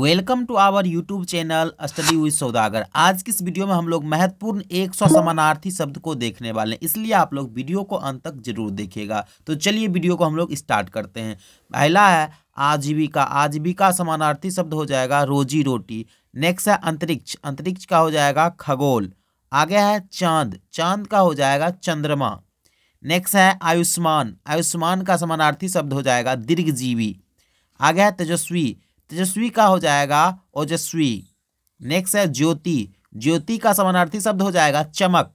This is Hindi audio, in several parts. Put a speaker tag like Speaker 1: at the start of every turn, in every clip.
Speaker 1: welcome to our YouTube channel study with Saudagar आज की इस वीडियो में हम लोग महत्वपूर्ण 100 समानार्थी शब्द को देखने वाले हैं इसलिए आप लोग वीडियो को अंत तक जरूर देखिएगा तो चलिए वीडियो को हम लोग स्टार्ट करते हैं पहला है आजीविका आजीविका समानार्थी शब्द हो जाएगा रोजी रोटी नेक्स्ट है अंतरिक्ष अंतरिक्ष का हो जाएगा खगोल आगे है चांद चांद का हो जाएगा चंद्रमा नेक्स्ट है आयुष्मान आयुष्मान का समानार्थी शब्द हो जाएगा दीर्घजीवी आगे है तेजस्वी तेजस्वी का हो जाएगा ओजस्वी नेक्स्ट है ज्योति ज्योति का समानार्थी शब्द हो जाएगा चमक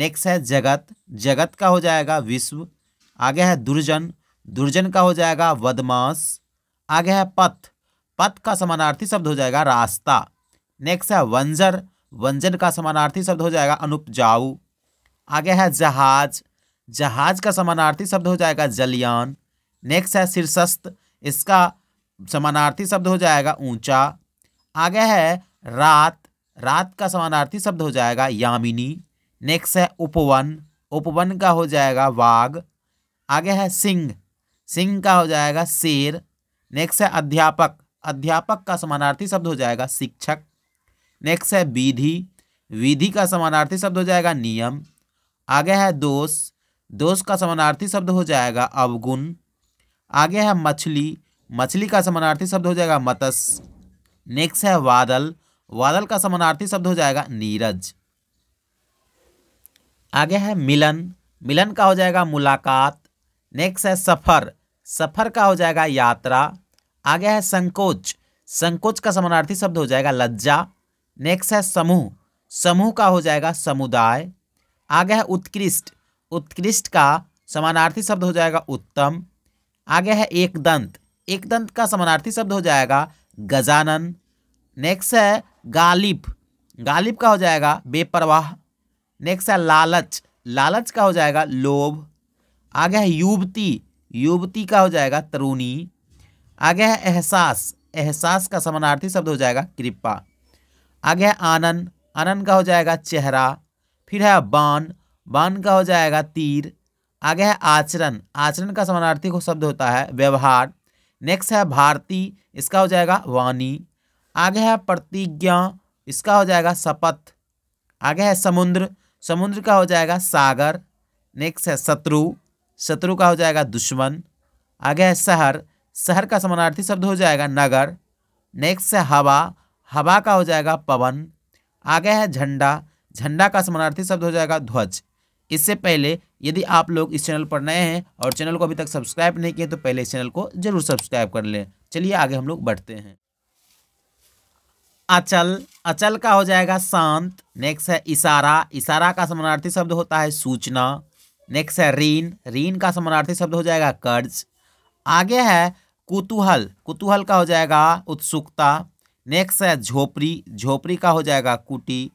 Speaker 1: नेक्स्ट है जगत जगत का हो जाएगा विश्व आगे है दुर्जन दुर्जन का हो जाएगा बदमाश आगे है पथ पथ का समानार्थी शब्द हो जाएगा रास्ता नेक्स्ट है वंजर वंजन का समानार्थी शब्द हो जाएगा अनुपजाऊ आगे है जहाज जहाज का समानार्थी शब्द हो जाएगा जलियान नेक्स्ट है शीर्षस्थ इसका समानार्थी शब्द हो जाएगा ऊंचा आगे है रात रात का समानार्थी शब्द हो जाएगा यामिनी नेक्स्ट है उपवन उपवन का हो जाएगा वाघ आगे है सिंह सिंह का हो जाएगा शेर नेक्स्ट है अध्यापक अध्यापक का समानार्थी शब्द हो जाएगा शिक्षक नेक्स्ट है विधि विधि का समानार्थी शब्द हो जाएगा नियम आगे है दोष दोष का समानार्थी शब्द हो जाएगा अवगुण आगे है मछली मछली का समानार्थी शब्द हो जाएगा मत्स्य नेक्स्ट है वादल वादल का समानार्थी शब्द हो जाएगा नीरज आगे है मिलन मिलन का हो जाएगा मुलाकात नेक्स्ट है सफ़र सफ़र का हो जाएगा यात्रा आगे है संकोच संकोच का समानार्थी शब्द हो जाएगा लज्जा नेक्स्ट है समूह समूह का हो जाएगा समुदाय आगे है उत्कृष्ट उत्कृष्ट का समानार्थी शब्द हो जाएगा उत्तम आगे है एकदंत एक दंत का समानार्थी शब्द हो जाएगा गजानन नेक्स्ट है गालिब गालिब का हो जाएगा बेपरवाह नेक्स्ट है लालच लालच का हो जाएगा लोभ आगे है युवती युवती का हो जाएगा तरुणी आगे है एहसास एहसास का समानार्थी शब्द हो जाएगा कृपा आगे है आनंद आनंद का हो जाएगा चेहरा फिर है बान बान का हो जाएगा तीर आगे है आचरण आचरण का समानार्थी को शब्द होता है व्यवहार नेक्स्ट है भारती इसका हो जाएगा वाणी आगे है प्रतिज्ञा इसका हो जाएगा शपथ आगे है समुद्र समुद्र का हो जाएगा सागर नेक्स्ट है शत्रु शत्रु का हो जाएगा दुश्मन आगे है शहर शहर का समानार्थी शब्द हो जाएगा नगर नेक्स्ट है हवा हवा का हो जाएगा पवन आगे है झंडा झंडा का समानार्थी शब्द हो जाएगा ध्वज इससे पहले यदि आप लोग इस चैनल पर नए हैं और चैनल को अभी तक सब्सक्राइब नहीं किए तो पहले इस चैनल को जरूर सब्सक्राइब कर लें चलिए आगे हम लोग बढ़ते हैं अचल अचल का हो जाएगा शांत नेक्स्ट है इशारा इशारा का समानार्थी शब्द होता है सूचना नेक्स्ट है ऋण ऋण का समानार्थी शब्द हो जाएगा कर्ज आगे है कुतूहल कुतूहल का हो जाएगा उत्सुकता नेक्स्ट है झोपड़ी झोपड़ी का हो जाएगा कुटी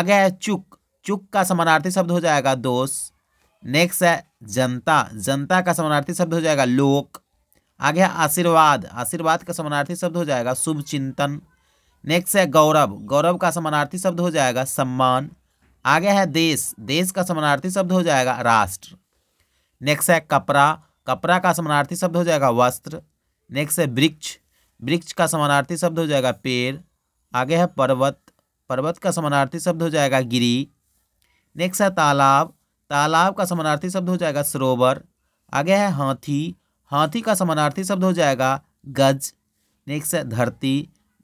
Speaker 1: आगे है चुक चुक का समानार्थी शब्द हो जाएगा दोष नेक्स्ट है जनता जनता का समानार्थी शब्द हो जाएगा लोक आगे है आशीर्वाद आशीर्वाद का समानार्थी शब्द हो जाएगा शुभ चिंतन नेक्स्ट है गौरव गौरव का समानार्थी शब्द हो जाएगा सम्मान आगे है देश देश का समानार्थी शब्द हो जाएगा राष्ट्र नेक्स्ट है कपड़ा कपड़ा का समानार्थी शब्द हो जाएगा वस्त्र नेक्स्ट है वृक्ष वृक्ष का समानार्थी शब्द हो जाएगा पेड़ आगे है पर्वत पर्वत का समानार्थी शब्द हो जाएगा गिरी नेक्स्ट है तालाब तालाब का समानार्थी शब्द हो जाएगा सरोवर आगे है हाथी हाथी का समानार्थी शब्द हो जाएगा गज नेक्स्ट है धरती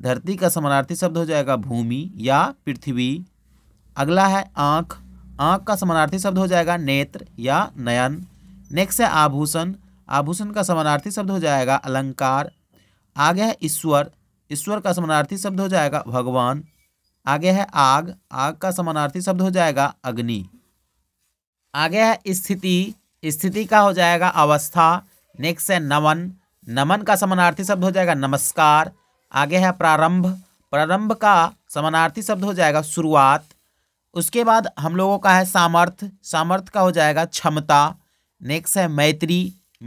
Speaker 1: धरती का समानार्थी शब्द हो जाएगा भूमि या पृथ्वी अगला है आँख आँख का समानार्थी शब्द हो जाएगा नेत्र या नयन नेक्स्ट है आभूषण आभूषण का समानार्थी शब्द हो जाएगा अलंकार आगे है ईश्वर ईश्वर का समानार्थी शब्द हो जाएगा भगवान आगे है आग आग का समानार्थी शब्द हो जाएगा अग्नि आगे है स्थिति स्थिति का हो जाएगा अवस्था नेक्स्ट है नमन नमन का समानार्थी शब्द हो जाएगा नमस्कार आगे है प्रारंभ प्रारंभ का समानार्थी शब्द हो जाएगा शुरुआत उसके बाद हम लोगों का है सामर्थ सामर्थ का हो जाएगा क्षमता नेक्स्ट है मैत्री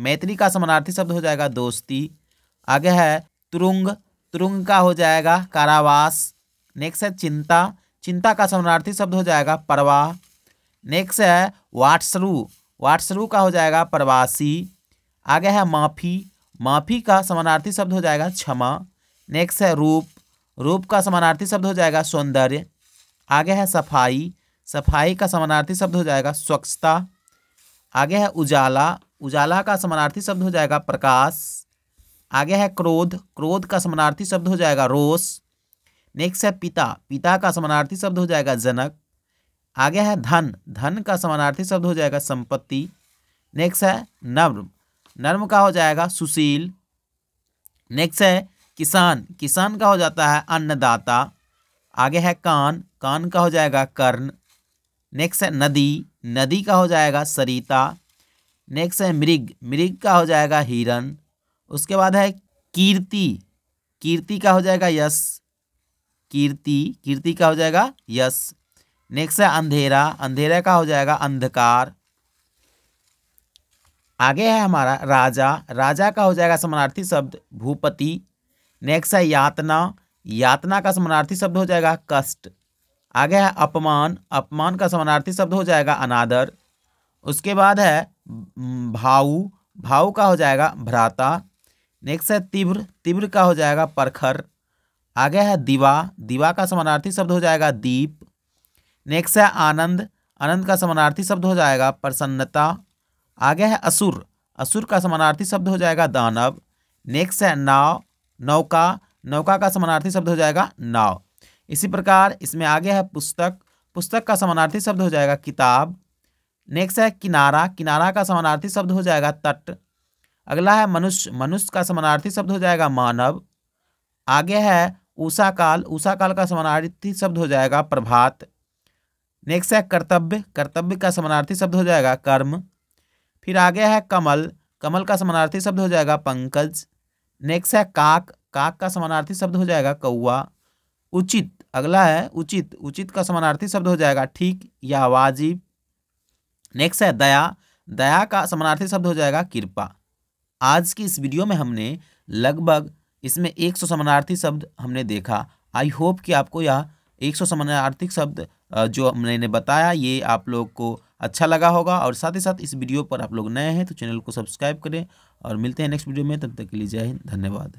Speaker 1: मैत्री का समानार्थी शब्द हो जाएगा दोस्ती आगे है तुरुंग तुरुंग का हो जाएगा कारावास नेक्स्ट है चिंता चिंता का समानार्थी शब्द हो जाएगा परवाह नेक्स्ट है वाट्सरू वाट्सरू का हो जाएगा प्रवासी आगे है माफ़ी माफ़ी का समानार्थी शब्द हो जाएगा क्षमा नेक्स्ट है रूप रूप का समानार्थी शब्द हो जाएगा सौंदर्य आगे है सफाई सफाई का समानार्थी शब्द हो जाएगा स्वच्छता आगे है उजाला उजाला का समानार्थी शब्द हो जाएगा प्रकाश आगे है क्रोध क्रोध का समानार्थी शब्द हो जाएगा रोष नेक्स्ट है पिता पिता का समानार्थी शब्द हो जाएगा जनक आगे है धन धन का समानार्थी शब्द हो जाएगा संपत्ति नेक्स्ट है नर्म नर्म का हो जाएगा सुशील नेक्स्ट है किसान किसान का हो जाता है अन्नदाता आगे है कान कान का हो जाएगा कर्ण नेक्स्ट है नदी नदी का हो जाएगा सरिता नेक्स्ट है मृग मृग का हो जाएगा हिरण उसके बाद है कीर्ति कीर्ति का हो जाएगा यश कीर्ति कीर्ति का हो जाएगा यश नेक्स्ट है अंधेरा अंधेरे का हो जाएगा अंधकार आगे है हमारा राजा राजा का हो जाएगा समानार्थी शब्द भूपति नेक्स्ट है यातना यातना का समानार्थी शब्द हो जाएगा कष्ट आगे है अपमान अपमान का समानार्थी शब्द हो जाएगा अनादर उसके बाद है भाऊ भाऊ का हो जाएगा भ्राता नेक्स्ट है तीव्र तीव्र का हो जाएगा परखर आगे है दिवा दिवा का समानार्थी शब्द हो जाएगा दीप नेक्स्ट है आनंद आनंद का समानार्थी शब्द हो जाएगा प्रसन्नता आगे है असुर असुर का समानार्थी शब्द हो जाएगा दानव नेक्स्ट है नाव नौका नौका का समानार्थी शब्द हो जाएगा नाव इसी प्रकार इसमें आगे है पुस्तक पुस्तक का समानार्थी शब्द हो जाएगा किताब नेक्स्ट है किनारा किनारा का समानार्थी शब्द हो जाएगा तट अगला है मनुष्य मनुष्य का समानार्थी शब्द हो जाएगा मानव आगे है ऊषा काल ऊषा काल का समानार्थी शब्द हो जाएगा प्रभात नेक्स्ट है कर्तव्य कर्तव्य का समानार्थी शब्द हो जाएगा कर्म फिर आगे है कमल कमल का समानार्थी शब्द हो जाएगा पंकज नेक्स्ट है काक काक का समानार्थी शब्द हो जाएगा कौआ उचित अगला है उचित उचित का समानार्थी शब्द हो जाएगा ठीक या वाजिब नेक्स्ट है दया दया का समानार्थी शब्द हो जाएगा कृपा आज की इस वीडियो में हमने लगभग इसमें 100 समानार्थी शब्द हमने देखा आई होप कि आपको यह 100 समानार्थी शब्द जो मैंने बताया ये आप लोग को अच्छा लगा होगा और साथ ही साथ इस वीडियो पर आप लोग नए हैं तो चैनल को सब्सक्राइब करें और मिलते हैं नेक्स्ट वीडियो में तब तक के लिए जय हिंद धन्यवाद